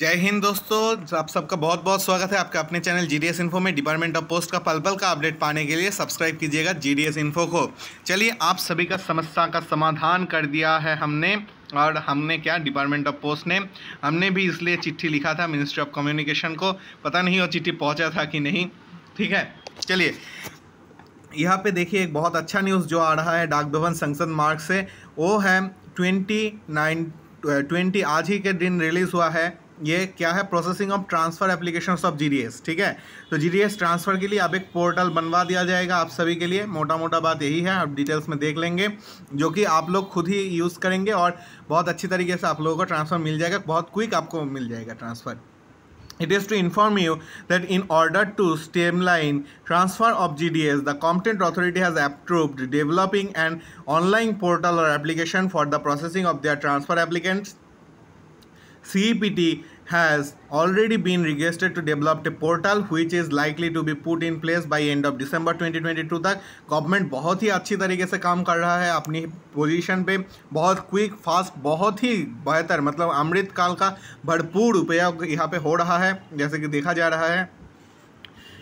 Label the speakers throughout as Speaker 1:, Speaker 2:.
Speaker 1: जय हिंद दोस्तों आप सबका बहुत बहुत स्वागत है आपका अपने channel G D S info में डिपार्टमेंट ऑफ पोस्ट का पल पल का अपडेट पाने के लिए सब्सक्राइब कीजिएगा जी डी एस इन्फो को चलिए आप सभी का समस्या का समाधान कर दिया है हमने और हमने क्या डिपार्टमेंट ऑफ पोस्ट ने हमने भी इसलिए चिट्ठी लिखा था मिनिस्ट्री ऑफ कम्युनिकेशन को पता नहीं वो चिट्ठी पहुँचा था कि नहीं ठीक है चलिए यहाँ पे देखिए एक बहुत अच्छा न्यूज़ जो आ रहा है डाक भवन संसद मार्ग से वो है ट्वेंटी नाइन ट्वेंटी आज ही के दिन रिलीज़ हुआ है ये क्या है processing of transfer application of G ठीक है तो जी ट्रांसफ़र के लिए अब एक पोर्टल बनवा दिया जाएगा आप सभी के लिए मोटा मोटा बात यही है आप डिटेल्स में देख लेंगे जो कि आप लोग खुद ही यूज़ करेंगे और बहुत अच्छी तरीके से आप लोगों को ट्रांसफ़र मिल जाएगा बहुत क्विक आपको मिल जाएगा transfer It is to inform you that in order to streamline transfer of GDS, the competent authority has approved developing an online portal or application for the processing of their transfer applicants. CEPT has already been requested to develop a portal which is likely to be put in place by end of December 2022 तक government बहुत ही अच्छी तरीके से काम कर रहा है अपनी पोजीशन पे बहुत क्विक फास्ट बहुत ही बेहतर मतलब अमृत काल का भरपूर उपयोग यहाँ पे हो रहा है जैसे कि देखा जा रहा है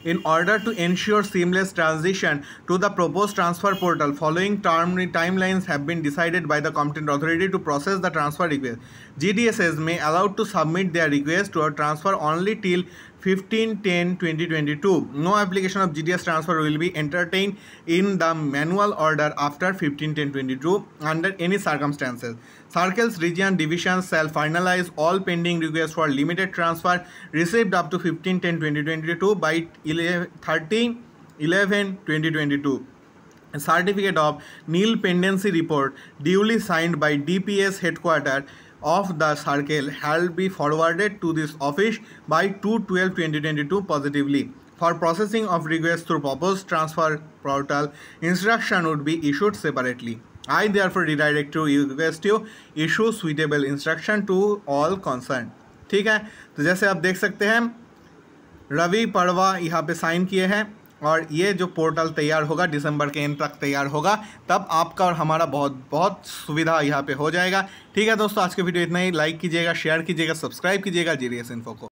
Speaker 1: in order to ensure seamless transition to the proposed transfer portal following term timelines have been decided by the competent authority to process the transfer request gdss may allow to submit their request to a transfer only till 15 10 2022 no application of GDS transfer will be entertained in the manual order after 15 10 22 under any circumstances circles region divisions shall finalize all pending requests for limited transfer received up to 15 10 2022 by 13 30 11 2022 certificate of nil pendency report duly signed by dps headquarters of the circle shall be forwarded to this office by 2-12-2022 positively. For processing of requests through proposed transfer portal, instruction would be issued separately. I therefore redirect to request you issue suitable instruction to all concerned. ठीक है तो जैसे आप देख सकते हैं रवि पड़वा यहाँ पे साइन किए हैं और ये जो पोर्टल तैयार होगा दिसंबर के एंड तक तैयार होगा तब आपका और हमारा बहुत बहुत सुविधा यहाँ पे हो जाएगा ठीक है दोस्तों आज के वीडियो इतना ही लाइक कीजिएगा शेयर कीजिएगा सब्सक्राइब कीजिएगा एस इन्फो को